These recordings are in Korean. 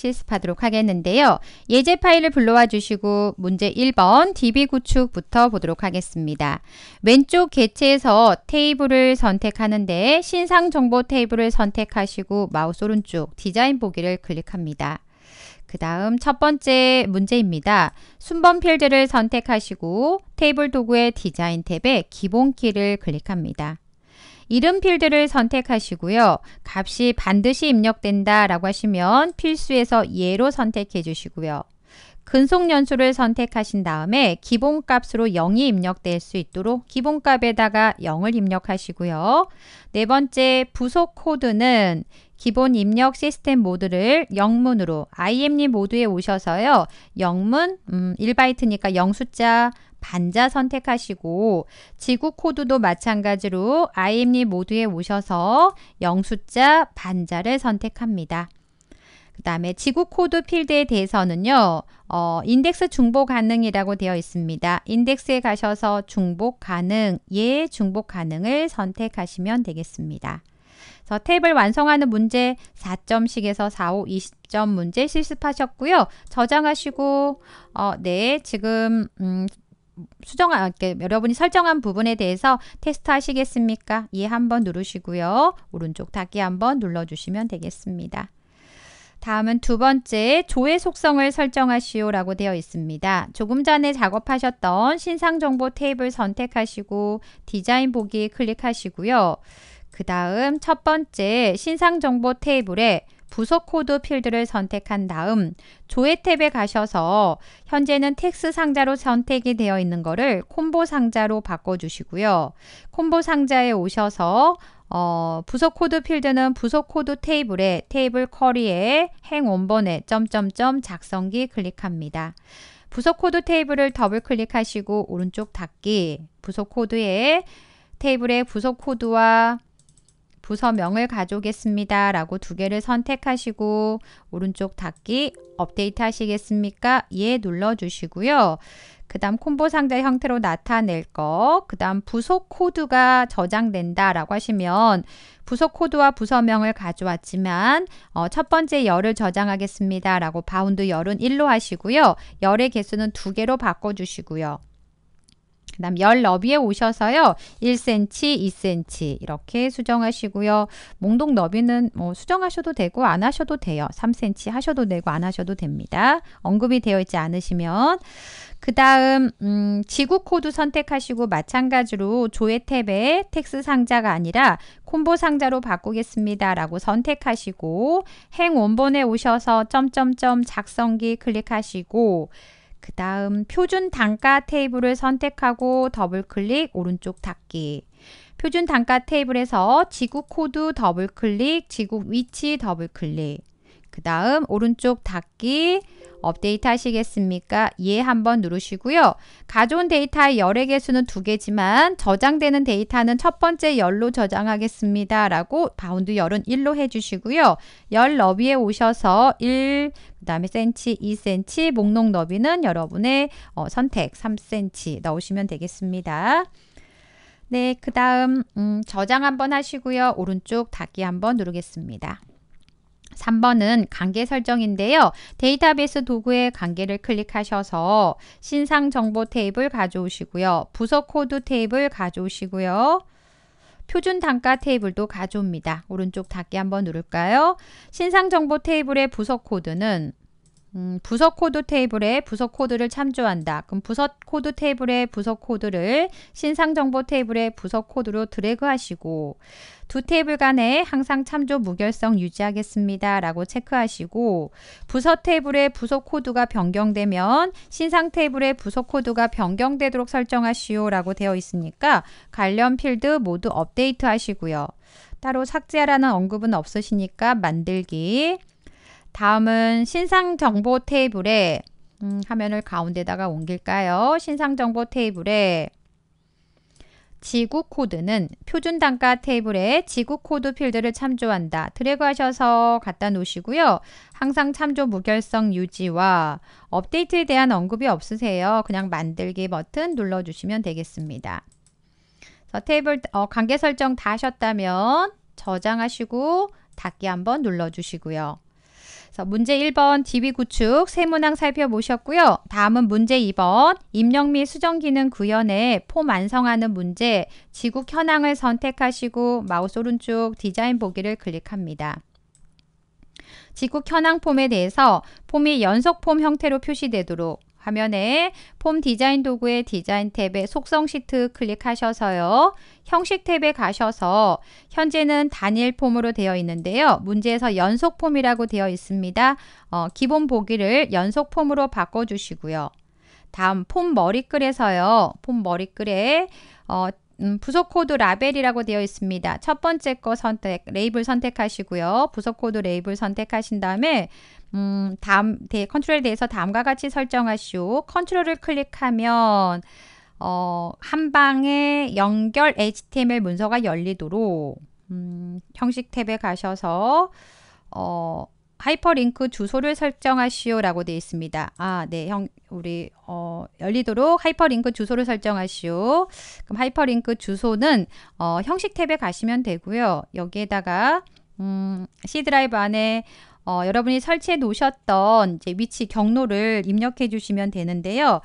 실습하도록 하겠는데요. 예제 파일을 불러와 주시고 문제 1번 DB 구축부터 보도록 하겠습니다. 왼쪽 개체에서 테이블을 선택하는데 신상 정보 테이블을 선택하시고 마우스 오른쪽 디자인 보기를 클릭합니다. 그 다음 첫 번째 문제입니다. 순번 필드를 선택하시고 테이블 도구의 디자인 탭에 기본 키를 클릭합니다. 이름 필드를 선택하시고요. 값이 반드시 입력된다 라고 하시면 필수에서 예로 선택해 주시고요. 근속연수를 선택하신 다음에 기본값으로 0이 입력될 수 있도록 기본값에다가 0을 입력하시고요. 네 번째 부속 코드는 기본 입력 시스템 모드를 영문으로 IM님 모드에 오셔서요. 영문 음, 1바이트니까 0 숫자 반자 선택하시고 지구 코드도 마찬가지로 IM님 모드에 오셔서 0 숫자 반자를 선택합니다. 그 다음에 지구 코드 필드에 대해서는요. 어, 인덱스 중복 가능이라고 되어 있습니다. 인덱스에 가셔서 중복 가능, 예 중복 가능을 선택하시면 되겠습니다. 그래서 탭을 완성하는 문제 4점씩에서 4, 5, 20점 문제 실습하셨고요. 저장하시고 어, 네, 지금 음, 수정 아, 이렇게 여러분이 설정한 부분에 대해서 테스트 하시겠습니까? 예 한번 누르시고요. 오른쪽 닫기 한번 눌러 주시면 되겠습니다. 다음은 두 번째 조회 속성을 설정하시오 라고 되어 있습니다. 조금 전에 작업하셨던 신상정보 테이블 선택하시고 디자인 보기 클릭하시고요. 그 다음 첫 번째 신상 정보 테이블에 부속 코드 필드를 선택한 다음 조회 탭에 가셔서 현재는 텍스 상자로 선택이 되어 있는 거를 콤보 상자로 바꿔주시고요. 콤보 상자에 오셔서 어, 부속 코드 필드는 부속 코드 테이블에 테이블 커리에행 원본에 점점점 작성기 클릭합니다. 부속 코드 테이블을 더블 클릭하시고 오른쪽 닫기 부속 코드에 테이블의 부속 코드와 부서명을 가져오겠습니다. 라고 두 개를 선택하시고 오른쪽 닫기 업데이트 하시겠습니까? 예 눌러주시고요. 그 다음 콤보 상자 형태로 나타낼 거, 그 다음 부속 코드가 저장된다 라고 하시면 부속 코드와 부서명을 가져왔지만 어, 첫 번째 열을 저장하겠습니다 라고 바운드 열은 1로 하시고요. 열의 개수는 2개로 바꿔주시고요. 그 다음 열 너비에 오셔서요. 1cm, 2cm 이렇게 수정하시고요. 몽동 너비는 뭐 수정하셔도 되고 안 하셔도 돼요. 3cm 하셔도 되고 안 하셔도 됩니다. 언급이 되어 있지 않으시면 그 다음 음, 지구 코드 선택하시고 마찬가지로 조회 탭에 텍스 상자가 아니라 콤보 상자로 바꾸겠습니다. 라고 선택하시고 행 원본에 오셔서 점점점 작성기 클릭하시고 그 다음 표준 단가 테이블을 선택하고 더블 클릭 오른쪽 닫기 표준 단가 테이블에서 지구 코드 더블 클릭 지구 위치 더블 클릭 그 다음 오른쪽 닫기 업데이트 하시겠습니까? 예 한번 누르시고요. 가져온 데이터의 열의 개수는 두 개지만 저장되는 데이터는 첫 번째 열로 저장하겠습니다. 라고 바운드 열은 1로 해주시고요. 열 너비에 오셔서 1, 그 다음에 센치, 2cm, 목록 너비는 여러분의 어, 선택 3cm 넣으시면 되겠습니다. 네, 그 다음 음, 저장 한번 하시고요. 오른쪽 닫기 한번 누르겠습니다. 3번은 관계 설정인데요. 데이터베이스 도구의 관계를 클릭하셔서 신상 정보 테이블 가져오시고요. 부서 코드 테이블 가져오시고요. 표준 단가 테이블도 가져옵니다. 오른쪽 닫기 한번 누를까요? 신상 정보 테이블의 부서 코드는 음, 부서 코드 테이블에 부서 코드를 참조한다. 그럼 부서 코드 테이블에 부서 코드를 신상 정보 테이블에 부서 코드로 드래그 하시고 두 테이블 간에 항상 참조 무결성 유지하겠습니다. 라고 체크하시고 부서 테이블에 부서 코드가 변경되면 신상 테이블에 부서 코드가 변경되도록 설정하시오 라고 되어 있으니까 관련 필드 모두 업데이트 하시고요. 따로 삭제하라는 언급은 없으시니까 만들기 다음은 신상 정보 테이블에 음, 화면을 가운데다가 옮길까요? 신상 정보 테이블에 지구 코드는 표준 단가 테이블에 지구 코드 필드를 참조한다. 드래그 하셔서 갖다 놓으시고요. 항상 참조 무결성 유지와 업데이트에 대한 언급이 없으세요. 그냥 만들기 버튼 눌러주시면 되겠습니다. 그래서 테이블 어, 관계 설정 다 하셨다면 저장하시고 닫기 한번 눌러주시고요. 그래서 문제 1번 DB 구축 세 문항 살펴보셨고요. 다음은 문제 2번 입력 및 수정 기능 구현에 폼 완성하는 문제 지국 현황을 선택하시고 마우스 오른쪽 디자인 보기를 클릭합니다. 지국 현황 폼에 대해서 폼이 연속 폼 형태로 표시되도록 화면에 폼 디자인 도구의 디자인 탭에 속성 시트 클릭하셔서요. 형식 탭에 가셔서 현재는 단일 폼으로 되어 있는데요. 문제에서 연속 폼이라고 되어 있습니다. 어, 기본 보기를 연속 폼으로 바꿔주시고요. 다음 폼 머리글에서요. 폼 머리글에 어, 음, 부속 코드 라벨이라고 되어 있습니다. 첫 번째 거 선택, 레이블 선택하시고요. 부속 코드 레이블 선택하신 다음에 음, 다음 대, 컨트롤에 대해서 다음과 같이 설정하시오. 컨트롤을 클릭하면 어, 한 방에 연결 HTML 문서가 열리도록 음, 형식 탭에 가셔서 어, 하이퍼링크 주소를 설정하시오라고 되어 있습니다. 아, 네, 형, 우리 어, 열리도록 하이퍼링크 주소를 설정하시오. 그럼 하이퍼링크 주소는 어, 형식 탭에 가시면 되고요. 여기에다가 음, C 드라이브 안에 어, 여러분이 설치해 놓으셨던 이제 위치 경로를 입력해 주시면 되는데요.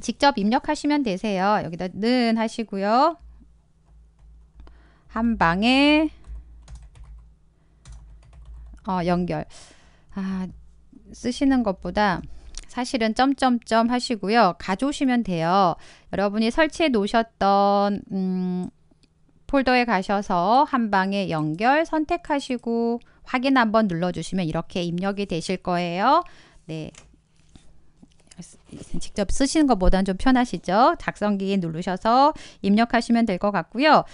직접 입력하시면 되세요. 여기다 는 하시고요. 한 방에 어, 연결 아, 쓰시는 것보다 사실은 점점점 하시고요. 가져오시면 돼요. 여러분이 설치해 놓으셨던 음, 폴더에 가셔서 한 방에 연결 선택하시고 확인 한번 눌러주시면 이렇게 입력이 되실 거예요. 네. 직접 쓰시는 것보다는 좀 편하시죠. 작성기 누르셔서 입력하시면 될 것 같고요.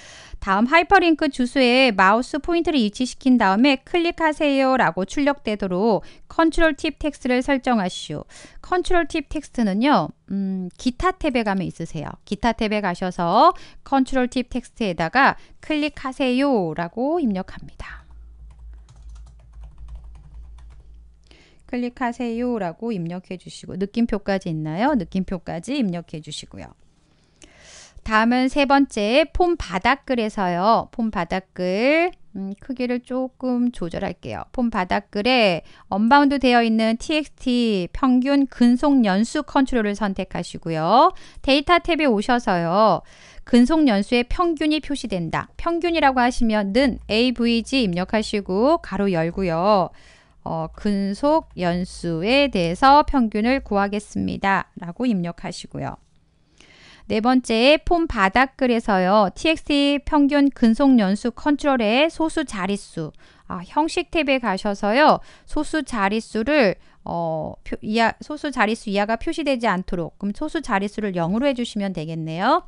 다음 하이퍼링크 주소에 마우스 포인트를 위치시킨 다음에 클릭하세요 라고 출력되도록 컨트롤 팁 텍스트를 설정하시오. 컨트롤 팁 텍스트는요. 음, 기타 탭에 가면 있으세요. 기타 탭에 가셔서 컨트롤 팁 텍스트에다가 클릭하세요 라고 입력합니다. 클릭하세요 라고 입력해 주시고 느낌표까지 있나요? 느낌표까지 입력해 주시고요. 다음은 세 번째 폼 바닥글에서요. 폼 바닥글 음, 크기를 조금 조절할게요. 폼 바닥글에 언바운드 되어 있는 txt 평균 근속 연수 컨트롤을 선택하시고요. 데이터 탭에 오셔서요. 근속 연수의 평균이 표시된다. 평균이라고 하시면 는 avg 입력하시고 가로 열고요. 어, 근속 연수에 대해서 평균을 구하겠습니다. 라고 입력하시고요. 네 번째 폼 바닥글에서요. txt 평균 근속 연수 컨트롤의 소수 자릿수 아, 형식 탭에 가셔서요. 소수 자릿수를 어, 표, 이하, 소수 자릿수 이하가 표시되지 않도록 그럼 소수 자릿수를 0으로 해주시면 되겠네요.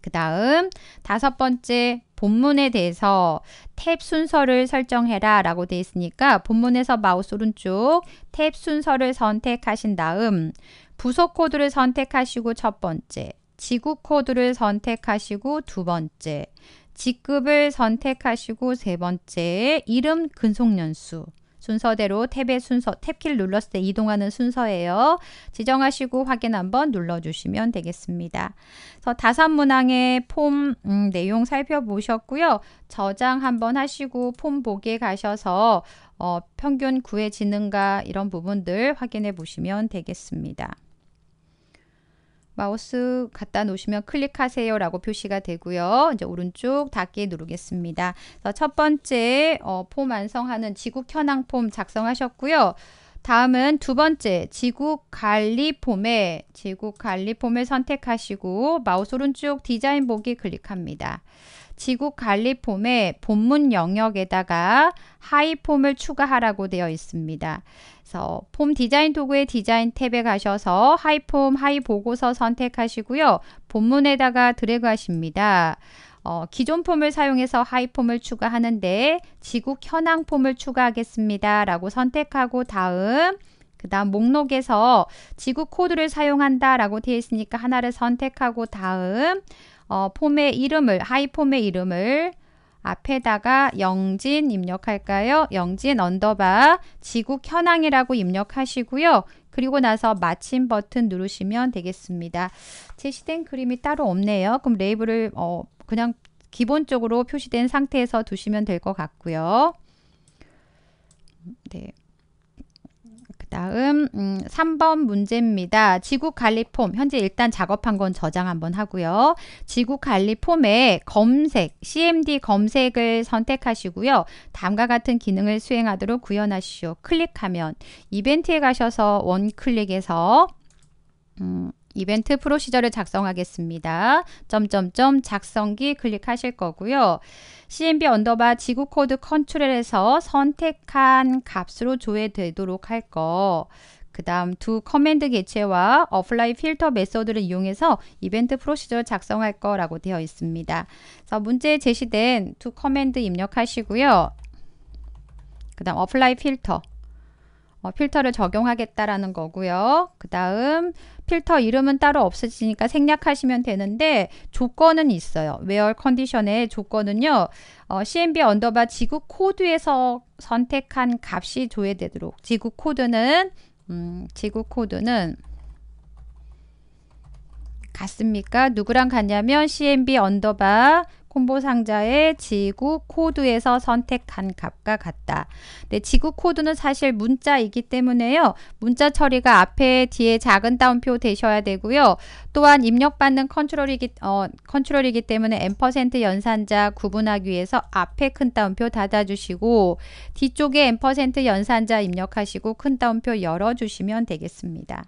그 다음 다섯 번째 본문에 대해서 탭 순서를 설정해라 라고 되어 있으니까 본문에서 마우스 오른쪽 탭 순서를 선택하신 다음 부속 코드를 선택하시고 첫 번째, 지구 코드를 선택하시고 두 번째, 직급을 선택하시고 세 번째, 이름 근속연수 순서대로 탭의 순서, 탭키를 눌렀을 때 이동하는 순서예요. 지정하시고 확인 한번 눌러주시면 되겠습니다. 그래서 다섯 문항의 폼 음, 내용 살펴보셨고요. 저장 한번 하시고 폼 보기에 가셔서 어, 평균 구해지는가 이런 부분들 확인해 보시면 되겠습니다. 마우스 갖다 놓으시면 클릭하세요 라고 표시가 되고요. 이제 오른쪽 닫기 누르겠습니다. 첫 번째 어, 폼 완성하는 지구 현황 폼 작성하셨고요. 다음은 두 번째 지구 관리 폼에 지구 관리 폼을 선택하시고 마우스 오른쪽 디자인 보기 클릭합니다. 지구 관리 폼의 본문 영역에다가 하이 폼을 추가하라고 되어 있습니다. 그래서 폼 디자인 도구의 디자인 탭에 가셔서 하이 폼, 하이 보고서 선택하시고요. 본문에다가 드래그 하십니다. 어, 기존 폼을 사용해서 하이 폼을 추가하는데 지구 현황 폼을 추가하겠습니다. 라고 선택하고 다음 그 다음 목록에서 지구 코드를 사용한다 라고 되어 있으니까 하나를 선택하고 다음 어, 폼의 이름을 하이 폼의 이름을 앞에다가 영진 입력할까요? 영진 언더바 지구 현황이라고 입력하시고요. 그리고 나서 마침 버튼 누르시면 되겠습니다. 제시된 그림이 따로 없네요. 그럼 레이블을 어, 그냥 기본적으로 표시된 상태에서 두시면 될 것 같고요. 네. 다음 음, 3번 문제입니다. 지구관리폼 현재 일단 작업한 건 저장 한번 하고요. 지구관리폼에 검색, CMD 검색을 선택하시고요. 다음과 같은 기능을 수행하도록 구현하시오. 클릭하면 이벤트에 가셔서 원클릭해서 음, 이벤트 프로시절을 작성하겠습니다. 점점점 작성기 클릭하실 거고요. CMB 언더바 지구 코드 컨트롤에서 선택한 값으로 조회되도록 할 거. 그 다음 두 커맨드 개체와 어플라이 필터 메소드를 이용해서 이벤트 프로시저를 작성할 거라고 되어 있습니다. 그래서 문제에 제시된 두 커맨드 입력하시고요. 그 다음 어플라이 필터 어, 필터를 적용하겠다라는 거고요. 그 다음 필터 이름은 따로 없어지니까 생략하시면 되는데 조건은 있어요. 웨얼 컨디션의 조건은요. 어, CMB 언더바 지구 코드에서 선택한 값이 조회되도록 지구 코드는 음, 지구 코드는 같습니까? 누구랑 같냐면 cmb 언더바 콤보 상자의 지구 코드에서 선택한 값과 같다. 네, 지구 코드는 사실 문자이기 때문에요. 문자 처리가 앞에 뒤에 작은 따옴표 되셔야 되고요. 또한 입력받는 컨트롤이기, 어, 컨트롤이기 때문에 M% 연산자 구분하기 위해서 앞에 큰 따옴표 닫아주시고 뒤쪽에 M% 연산자 입력하시고 큰 따옴표 열어주시면 되겠습니다.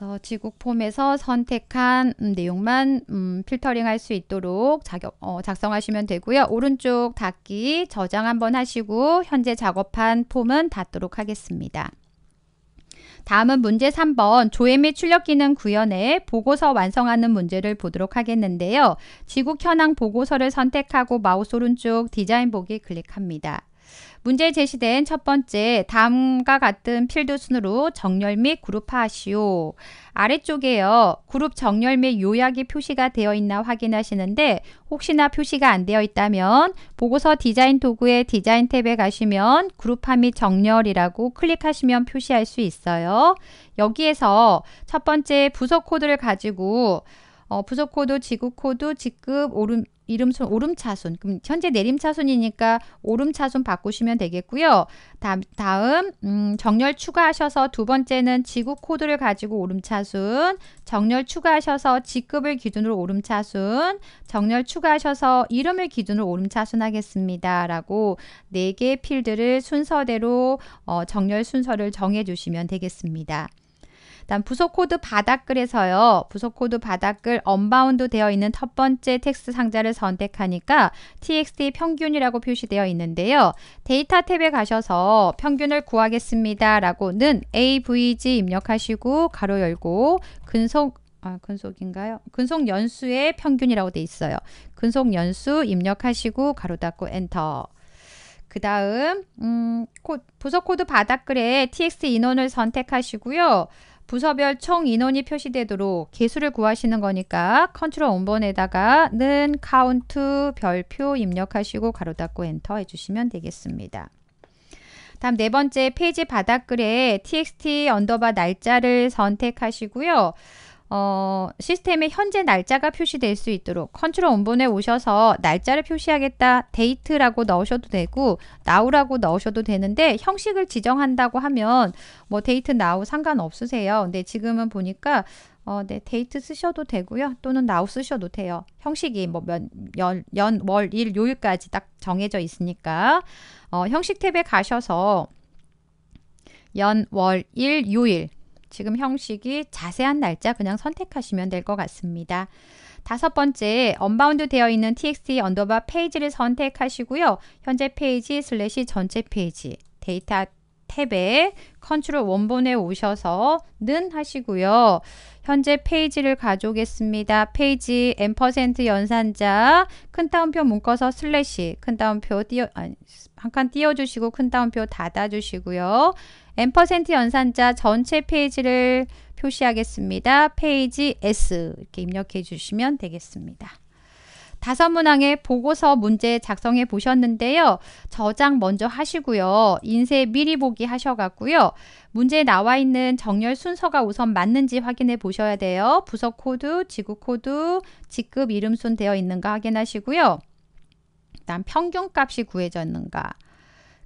그래서 지국 폼에서 선택한 음, 내용만 음, 필터링 할 수 있도록 자격, 어, 작성하시면 되고요. 오른쪽 닫기 저장 한번 하시고 현재 작업한 폼은 닫도록 하겠습니다. 다음은 문제 3번 조회 및 출력 기능 구현에 보고서 완성하는 문제를 보도록 하겠는데요. 지국 현황 보고서를 선택하고 마우스 오른쪽 디자인 보기 클릭합니다. 문제에 제시된 첫 번째 다음과 같은 필드 순으로 정렬 및 그룹화하시오. 아래쪽에요. 그룹 정렬 및 요약이 표시가 되어 있나 확인하시는데 혹시나 표시가 안 되어 있다면 보고서 디자인 도구의 디자인 탭에 가시면 그룹화 및 정렬이라고 클릭하시면 표시할 수 있어요. 여기에서 첫 번째 부서 코드를 가지고 어, 부속코드, 지구코드, 직급, 오름, 이름손, 오름차순. 그럼 현재 내림차순이니까 오름차순 바꾸시면 되겠고요. 다음, 다음 음, 정렬 추가하셔서 두 번째는 지구코드를 가지고 오름차순, 정렬 추가하셔서 직급을 기준으로 오름차순, 정렬 추가하셔서 이름을 기준으로 오름차순 하겠습니다. 라고 네개의 필드를 순서대로 어, 정렬 순서를 정해주시면 되겠습니다. 다음 부속 코드 바닥글에서요. 부속 코드 바닥글 언바운드 되어 있는 첫 번째 텍스트 상자를 선택하니까 txt 평균이라고 표시되어 있는데요. 데이터 탭에 가셔서 평균을 구하겠습니다. 라고는 avg 입력하시고 가로 열고 근속 아, 근속인가요? 근속 연수의 평균이라고 돼 있어요. 근속 연수 입력하시고 가로 닫고 엔터. 그 다음 음, 부속 코드 바닥글에 txt 인원을 선택하시고요. 부서별 총 인원이 표시되도록 개수를 구하시는 거니까 컨트롤 원번에다가는 카운트 별표 입력하시고 가로 닫고 엔터 해주시면 되겠습니다. 다음 네 번째 페이지 바닥글에 txt 언더바 날짜를 선택하시고요. 어, 시스템의 현재 날짜가 표시될 수 있도록 컨트롤 원본에 오셔서 날짜를 표시하겠다 데이트라고 넣으셔도 되고 나우라고 넣으셔도 되는데 형식을 지정한다고 하면 뭐 데이트 나우 상관없으세요. 근데 지금은 보니까 어, 네, 데이트 쓰셔도 되고요. 또는 나우 쓰셔도 돼요. 형식이 뭐 연, 연, 월, 일, 요일까지 딱 정해져 있으니까 어, 형식 탭에 가셔서 연, 월, 일, 요일 지금 형식이 자세한 날짜 그냥 선택하시면 될 것 같습니다. 다섯 번째, 언바운드 되어 있는 txt 언더바 페이지를 선택하시고요. 현재 페이지 슬래시 전체 페이지 데이터 탭에 컨트롤 원본에 오셔서는 하시고요. 현재 페이지를 가져오겠습니다. 페이지 n% 연산자 큰 따옴표 묶어서 슬래시 큰 따옴표 띄어 한칸 띄워주시고 큰 따옴표 닫아주시고요. n% 연산자 전체 페이지를 표시하겠습니다. 페이지 S 이렇게 입력해 주시면 되겠습니다. 다섯 문항의 보고서 문제 작성해 보셨는데요. 저장 먼저 하시고요. 인쇄 미리 보기 하셔갖고요. 문제에 나와 있는 정렬 순서가 우선 맞는지 확인해 보셔야 돼요. 부서 코드, 지구 코드, 직급 이름순 되어 있는가 확인하시고요. 그다 평균값이 구해졌는가.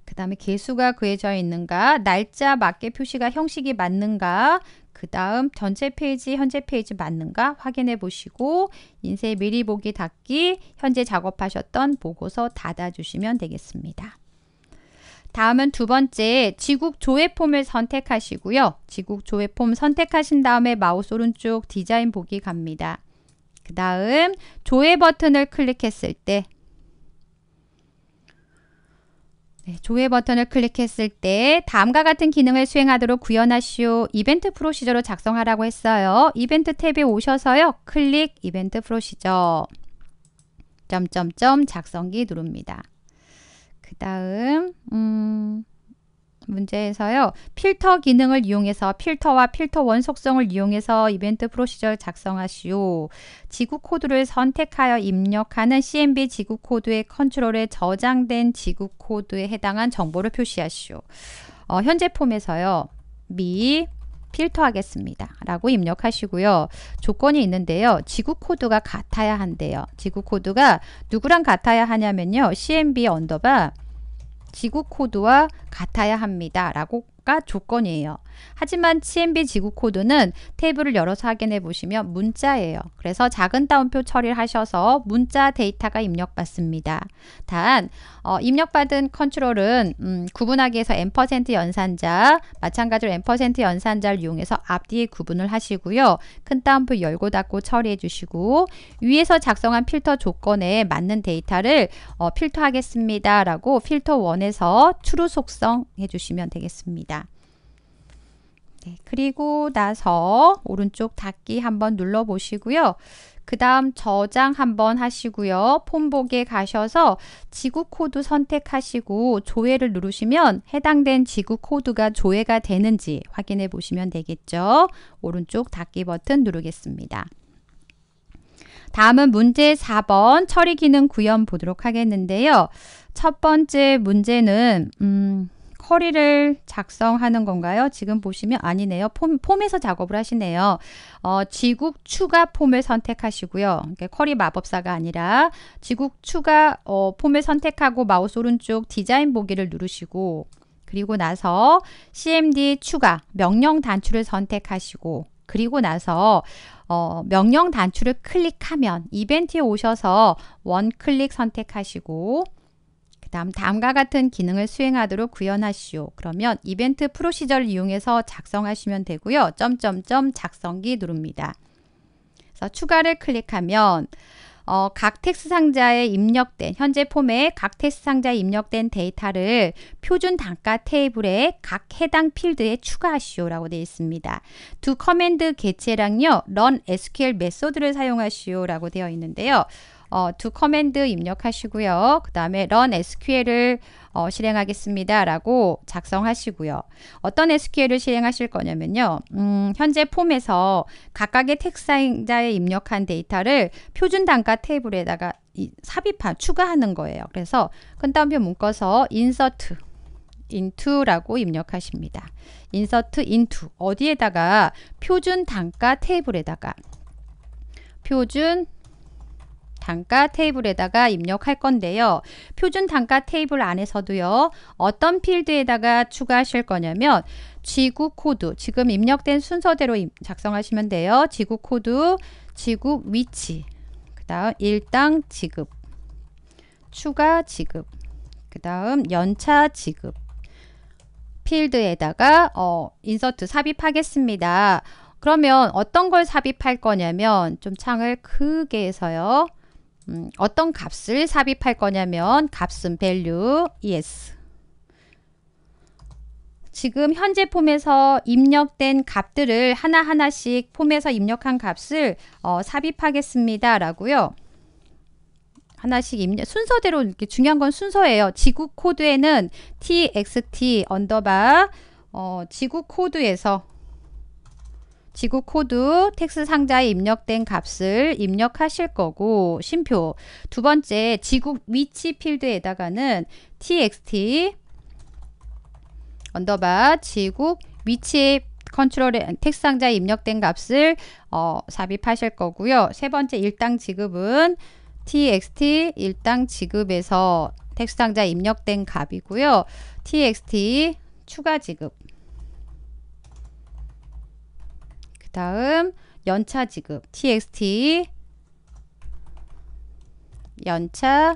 그 다음에 개수가 그해져 있는가, 날짜 맞게 표시가 형식이 맞는가, 그 다음 전체 페이지, 현재 페이지 맞는가 확인해 보시고 인쇄 미리 보기 닫기, 현재 작업하셨던 보고서 닫아주시면 되겠습니다. 다음은 두 번째 지국 조회 폼을 선택하시고요. 지국 조회 폼 선택하신 다음에 마우스 오른쪽 디자인 보기 갑니다. 그 다음 조회 버튼을 클릭했을 때 네, 조회 버튼을 클릭했을 때 다음과 같은 기능을 수행하도록 구현하시오 이벤트 프로시저로 작성하라고 했어요. 이벤트 탭에 오셔서요. 클릭 이벤트 프로시저 점점점 작성기 누릅니다. 그 다음 음... 문제에서요. 필터 기능을 이용해서 필터와 필터 원속성을 이용해서 이벤트 프로시저를 작성하시오. 지구 코드를 선택하여 입력하는 CMB 지구 코드의 컨트롤에 저장된 지구 코드에 해당한 정보를 표시하시오. 어, 현재 폼에서요. 미 필터하겠습니다. 라고 입력하시고요. 조건이 있는데요. 지구 코드가 같아야 한대요. 지구 코드가 누구랑 같아야 하냐면요. CMB 언더바 지구 코드와 같아야 합니다. 라고가 조건이에요. 하지만 CMB 지구 코드는 테이블을 열어서 확인해 보시면 문자예요. 그래서 작은 따옴표 처리를 하셔서 문자 데이터가 입력받습니다. 단 어, 입력받은 컨트롤은 음, 구분하기 위해서 n% 연산자, 마찬가지로 n% 연산자를 이용해서 앞뒤에 구분을 하시고요. 큰 따옴표 열고 닫고 처리해 주시고 위에서 작성한 필터 조건에 맞는 데이터를 어, 필터하겠습니다. 라고 필터 1에서 true 속성 해주시면 되겠습니다. 네, 그리고 나서 오른쪽 닫기 한번 눌러 보시고요. 그 다음 저장 한번 하시고요. 폰복에 가셔서 지구 코드 선택하시고 조회를 누르시면 해당된 지구 코드가 조회가 되는지 확인해 보시면 되겠죠. 오른쪽 닫기 버튼 누르겠습니다. 다음은 문제 4번 처리 기능 구현 보도록 하겠는데요. 첫 번째 문제는 음, 쿼리를 작성하는 건가요? 지금 보시면 아니네요. 폼, 폼에서 작업을 하시네요. 어, 지국 추가 폼을 선택하시고요. 그러니까 쿼리 마법사가 아니라 지국 추가 어, 폼을 선택하고 마우스 오른쪽 디자인 보기를 누르시고 그리고 나서 CMD 추가 명령 단추를 선택하시고 그리고 나서 어, 명령 단추를 클릭하면 이벤트에 오셔서 원클릭 선택하시고 다음 다음과 같은 기능을 수행하도록 구현하시오. 그러면 이벤트 프로시저를 이용해서 작성하시면 되고요. 점점점 작성기 누릅니다. 그래서 추가를 클릭하면 어, 각 텍스 상자에 입력된 현재 폼에 각 텍스 상자에 입력된 데이터를 표준 단가 테이블에 각 해당 필드에 추가하시오라고 되어 있습니다. 두 커맨드 개체랑요, run SQL 메소드를 사용하시오라고 되어 있는데요. 어, 두 커맨드 입력하시고요. 그 다음에 run SQL을 어, 실행하겠습니다. 라고 작성하시고요. 어떤 SQL을 실행하실 거냐면요. 음, 현재 폼에서 각각의 텍사 상자에 입력한 데이터를 표준 단가 테이블에다가 이, 삽입한, 추가하는 거예요. 그래서 끝다옴표 묶어서 insert into라고 입력하십니다. insert into 어디에다가 표준 단가 테이블에다가 표준 단가 테이블에다가 입력할 건데요. 표준 단가 테이블 안에서도요. 어떤 필드에다가 추가하실 거냐면 지구 코드, 지금 입력된 순서대로 작성하시면 돼요. 지구 코드, 지구 위치, 그 다음 일당 지급, 추가 지급, 그 다음 연차 지급, 필드에다가 어, 인서트 삽입하겠습니다. 그러면 어떤 걸 삽입할 거냐면 좀 창을 크게 해서요. 음, 어떤 값을 삽입할 거냐면 값은 value yes 지금 현재 폼에서 입력된 값들을 하나하나씩 폼에서 입력한 값을 어, 삽입하겠습니다 라고요 하나씩 입력 순서대로 이렇게 중요한 건 순서예요 지구 코드에는 txt 언더바 어, 지구 코드에서 지구 코드 텍스 상자에 입력된 값을 입력하실 거고 심표 두 번째 지구 위치 필드에다가는 txt 언더바 지구 위치 컨트롤 에 텍스 상자에 입력된 값을 어, 삽입하실 거고요. 세 번째 일당 지급은 txt 일당 지급에서 텍스 상자에 입력된 값이고요. txt 추가 지급 다음 연차 지급 txt 연차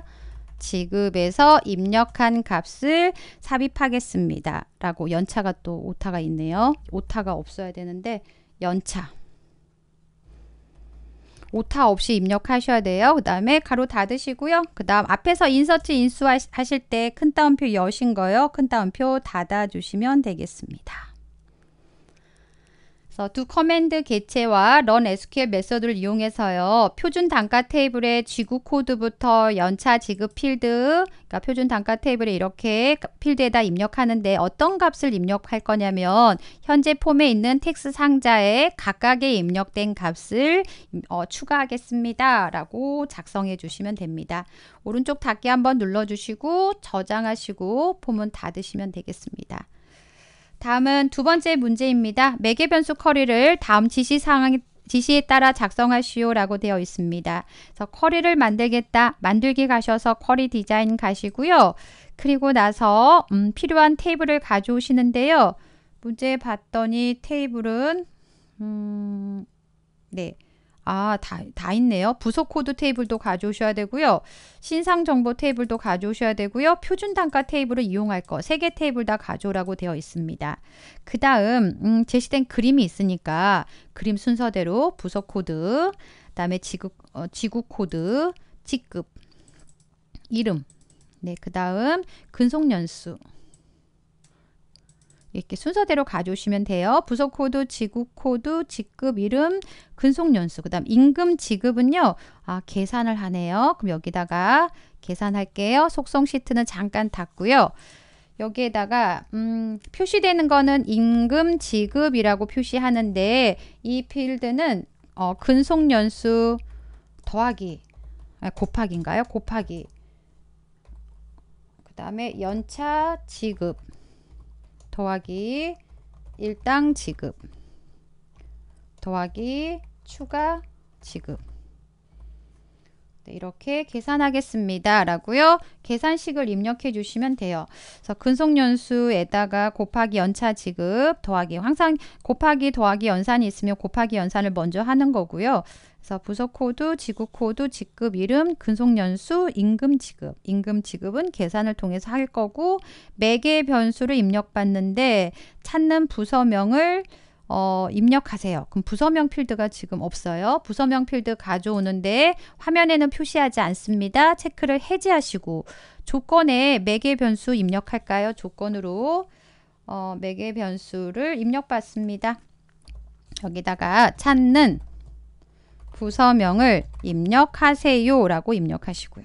지급에서 입력한 값을 삽입하겠습니다. 라고 연차가 또 오타가 있네요. 오타가 없어야 되는데 연차 오타 없이 입력하셔야 돼요. 그 다음에 가로 닫으시고요. 그 다음 앞에서 인서트 인수하실 때 큰 따옴표 여신 거요. 큰 따옴표 닫아주시면 되겠습니다. 어, 두 커맨드 개체와 런 SQL 메소드를 이용해서요. 표준 단가 테이블의 지구 코드부터 연차 지급 필드, 그러니까 표준 단가 테이블에 이렇게 필드에다 입력하는데 어떤 값을 입력할 거냐면 현재 폼에 있는 텍스 상자에 각각의 입력된 값을 어, 추가하겠습니다. 라고 작성해 주시면 됩니다. 오른쪽 닫기 한번 눌러주시고 저장하시고 폼은 닫으시면 되겠습니다. 다음은 두 번째 문제입니다. 매개 변수 커리를 다음 지시 상황에 지시에 따라 작성하시오라고 되어 있습니다. 그래서 커리를 만들겠다. 만들기 가셔서 커리 디자인 가시고요. 그리고 나서 음, 필요한 테이블을 가져오시는데요. 문제 봤더니 테이블은 음, 네. 아, 다, 다 있네요. 부속 코드 테이블도 가져오셔야 되고요. 신상 정보 테이블도 가져오셔야 되고요. 표준 단가 테이블을 이용할 거, 세 개 테이블 다 가져오라고 되어 있습니다. 그 다음, 음, 제시된 그림이 있으니까 그림 순서대로 부속 코드, 그 다음에 지구, 어, 지구 코드, 직급, 이름, 네, 그 다음 근속연수, 이렇게 순서대로 가져오시면 돼요. 부속 코드, 지구 코드, 직급 이름, 근속 연수. 그다음 임금 지급은요. 아, 계산을 하네요. 그럼 여기다가 계산할게요. 속성 시트는 잠깐 닫고요. 여기에다가 음, 표시되는 거는 임금 지급이라고 표시하는데 이 필드는 어, 근속 연수 더하기 아, 곱하기인가요? 곱하기 그 다음에 연차 지급 더하기 일당 지급 더하기 추가 지급 네, 이렇게 계산하겠습니다. 라고요. 계산식을 입력해 주시면 돼요. 그래서 근속연수에다가 곱하기 연차 지급 더하기 항상 곱하기 더하기 연산이 있으면 곱하기 연산을 먼저 하는 거고요. 그래서 부속 코드, 지구 코드, 직급 이름, 근속 연수, 임금 지급. 임금 지급은 계산을 통해서 할 거고 매개 변수를 입력받는데 찾는 부서명을 어, 입력하세요. 그럼 부서명 필드가 지금 없어요. 부서명 필드 가져오는데 화면에는 표시하지 않습니다. 체크를 해제하시고 조건에 매개 변수 입력할까요? 조건으로 어, 매개 변수를 입력받습니다. 여기다가 찾는 부서명을 입력하세요 라고 입력하시고요.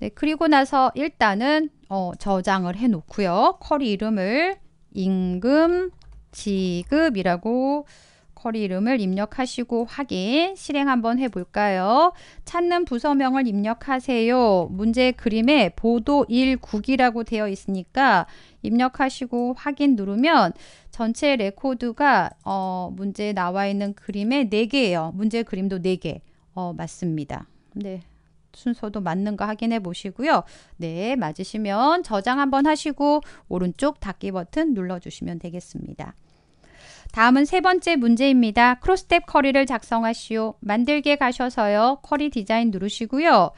네, 그리고 나서 일단은 어, 저장을 해 놓고요. 커리 이름을 임금 지급이라고 커리 이름을 입력하시고 확인 실행 한번 해볼까요? 찾는 부서명을 입력하세요. 문제 그림에 보도 1, 9기라고 되어 있으니까 입력하시고 확인 누르면 전체 레코드가 어, 문제에 나와 있는 그림의 4개예요. 문제 그림도 4개. 어, 맞습니다. 네. 순서도 맞는가 확인해 보시고요. 네, 맞으시면 저장 한번 하시고 오른쪽 닫기 버튼 눌러주시면 되겠습니다. 다음은 세 번째 문제입니다. 크로스텝 커리를 작성하시오. 만들게 가셔서요. 커리 디자인 누르시고요.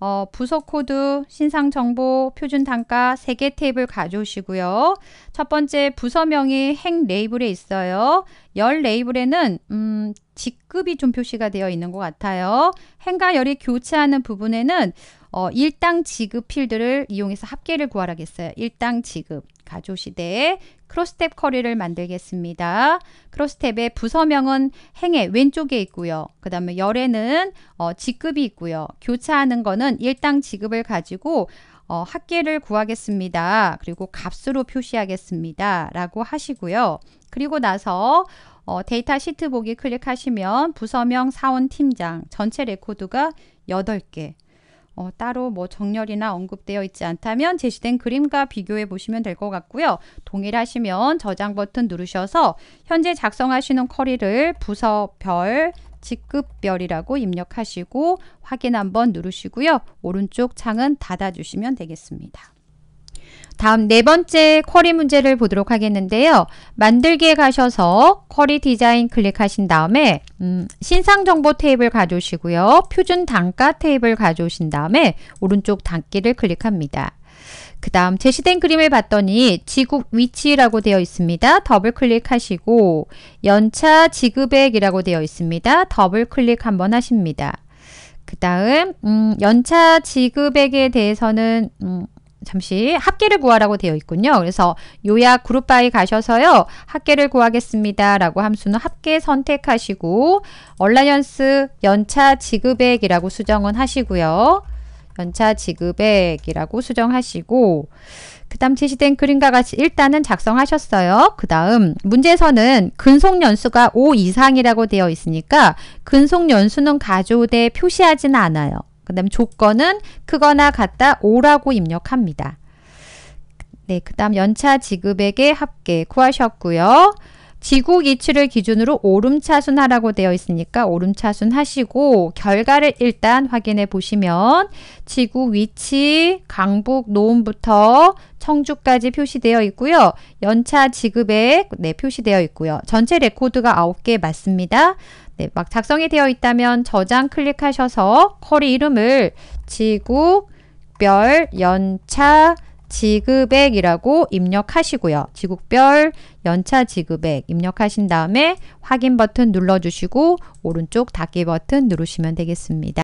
어, 부속 코드, 신상 정보, 표준 단가 세 개 테이블 가져오시고요. 첫 번째 부서명이 행 레이블에 있어요. 열 레이블에는 음, 직급이 좀 표시가 되어 있는 것 같아요. 행과 열이 교차하는 부분에는 어, 일당 지급 필드를 이용해서 합계를 구하라겠어요. 일당 지급. 가조시대에 크로스텝 커리를 만들겠습니다. 크로스텝의 부서명은 행의 왼쪽에 있고요. 그 다음에 열에는 어, 직급이 있고요. 교차하는 거는 일당 지급을 가지고 어, 학계를 구하겠습니다. 그리고 값으로 표시하겠습니다. 라고 하시고요. 그리고 나서 어, 데이터 시트 보기 클릭하시면 부서명 사원 팀장 전체 레코드가 8개 어, 따로 뭐 정렬이나 언급되어 있지 않다면 제시된 그림과 비교해 보시면 될 것 같고요. 동일하시면 저장 버튼 누르셔서 현재 작성하시는 쿼리를 부서별, 직급별이라고 입력하시고 확인 한번 누르시고요. 오른쪽 창은 닫아주시면 되겠습니다. 다음 네 번째 쿼리 문제를 보도록 하겠는데요. 만들기에 가셔서 쿼리 디자인 클릭하신 다음에 음, 신상 정보 테이블 가져오시고요. 표준 단가 테이블 가져오신 다음에 오른쪽 단기를 클릭합니다. 그 다음 제시된 그림을 봤더니 지급 위치라고 되어 있습니다. 더블 클릭하시고 연차 지급액이라고 되어 있습니다. 더블 클릭 한번 하십니다. 그 다음 음, 연차 지급액에 대해서는 음, 잠시 합계를 구하라고 되어 있군요. 그래서 요약 그룹 바에 가셔서요. 합계를 구하겠습니다. 라고 함수는 합계 선택하시고 얼라이언스 연차 지급액이라고 수정은 하시고요. 연차 지급액이라고 수정하시고 그 다음 제시된 그림과 같이 일단은 작성하셨어요. 그 다음 문제에서는 근속연수가 5 이상이라고 되어 있으니까 근속연수는 가조대 표시하지는 않아요. 그 다음 조건은 크거나 같다 5라고 입력합니다. 네, 그 다음 연차 지급액의 합계 구하셨고요. 지구 기치를 기준으로 오름차순하라고 되어 있으니까 오름차순 하시고 결과를 일단 확인해 보시면 지구 위치 강북 노원부터 청주까지 표시되어 있고요. 연차 지급액 네, 표시되어 있고요. 전체 레코드가 아개 맞습니다. 네, 막 작성이 되어 있다면 저장 클릭하셔서 쿼리 이름을 지국별 연차 지급액이라고 입력하시고요. 지국별 연차 지급액 입력하신 다음에 확인 버튼 눌러주시고 오른쪽 닫기 버튼 누르시면 되겠습니다.